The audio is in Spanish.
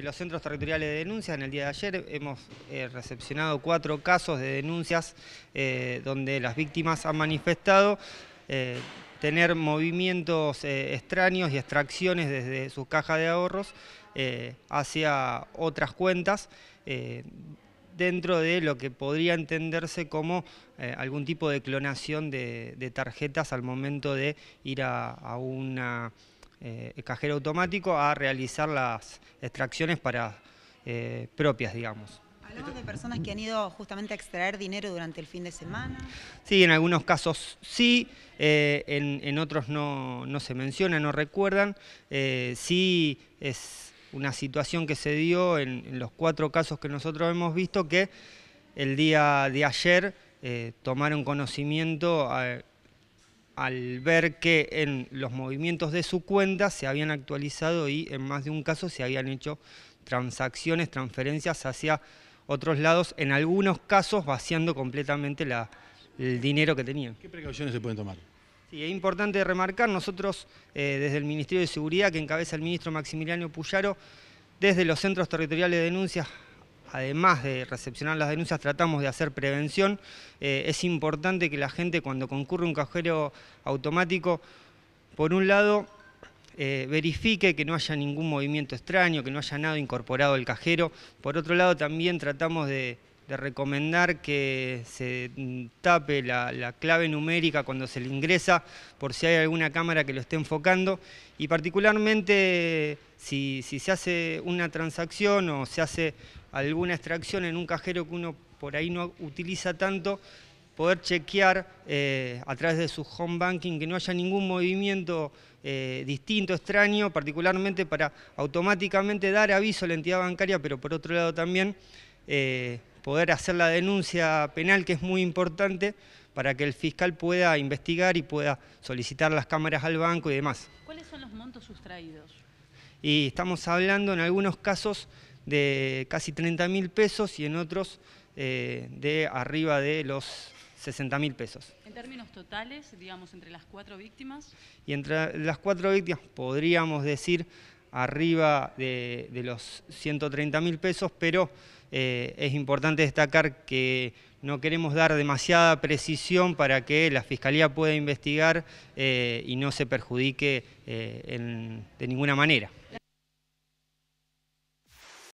Eh, los centros territoriales de denuncias. En el día de ayer hemos eh, recepcionado cuatro casos de denuncias eh, donde las víctimas han manifestado tener movimientos extraños y extracciones desde sus cajas de ahorros hacia otras cuentas dentro de lo que podría entenderse como algún tipo de clonación de, tarjetas al momento de ir a una eh, el cajero automático a realizar las extracciones para, eh, propias, digamos. ¿Hablamos de personas que han ido justamente a extraer dinero durante el fin de semana? Sí, en algunos casos sí, eh, en, otros no, se menciona, no recuerdan. sí es una situación que se dio en, los cuatro casos que nosotros hemos visto que el día de ayer tomaron conocimiento... A, al ver que en los movimientos de su cuenta se habían actualizado y en más de un caso se habían hecho transacciones, transferencias hacia otros lados, en algunos casos vaciando completamente la, el dinero que tenían. ¿Qué precauciones se pueden tomar? Sí, es importante remarcar, nosotros eh, desde el Ministerio de Seguridad, que encabeza el ministro Maximiliano Puyaro, desde los centros territoriales de denuncias además de recepcionar las denuncias, tratamos de hacer prevención. Eh, es importante que la gente cuando concurre un cajero automático, por un lado, eh, verifique que no haya ningún movimiento extraño, que no haya nada incorporado el cajero. Por otro lado, también tratamos de de recomendar que se mm, tape la, clave numérica cuando se le ingresa, por si hay alguna cámara que lo esté enfocando, y particularmente si, se hace una transacción o se hace alguna extracción en un cajero que uno por ahí no utiliza tanto, poder chequear eh, a través de su home banking que no haya ningún movimiento eh, distinto, extraño, particularmente para automáticamente dar aviso a la entidad bancaria, pero por otro lado también eh, poder hacer la denuncia penal que es muy importante para que el fiscal pueda investigar y pueda solicitar las cámaras al banco y demás. ¿Cuáles son los montos sustraídos? Y estamos hablando en algunos casos de casi 30 mil pesos y en otros eh, de arriba de los 60 mil pesos. En términos totales, digamos, entre las cuatro víctimas. Y entre las cuatro víctimas podríamos decir arriba de, los 130 mil pesos, pero eh, es importante destacar que no queremos dar demasiada precisión para que la Fiscalía pueda investigar eh, y no se perjudique eh, de ninguna manera.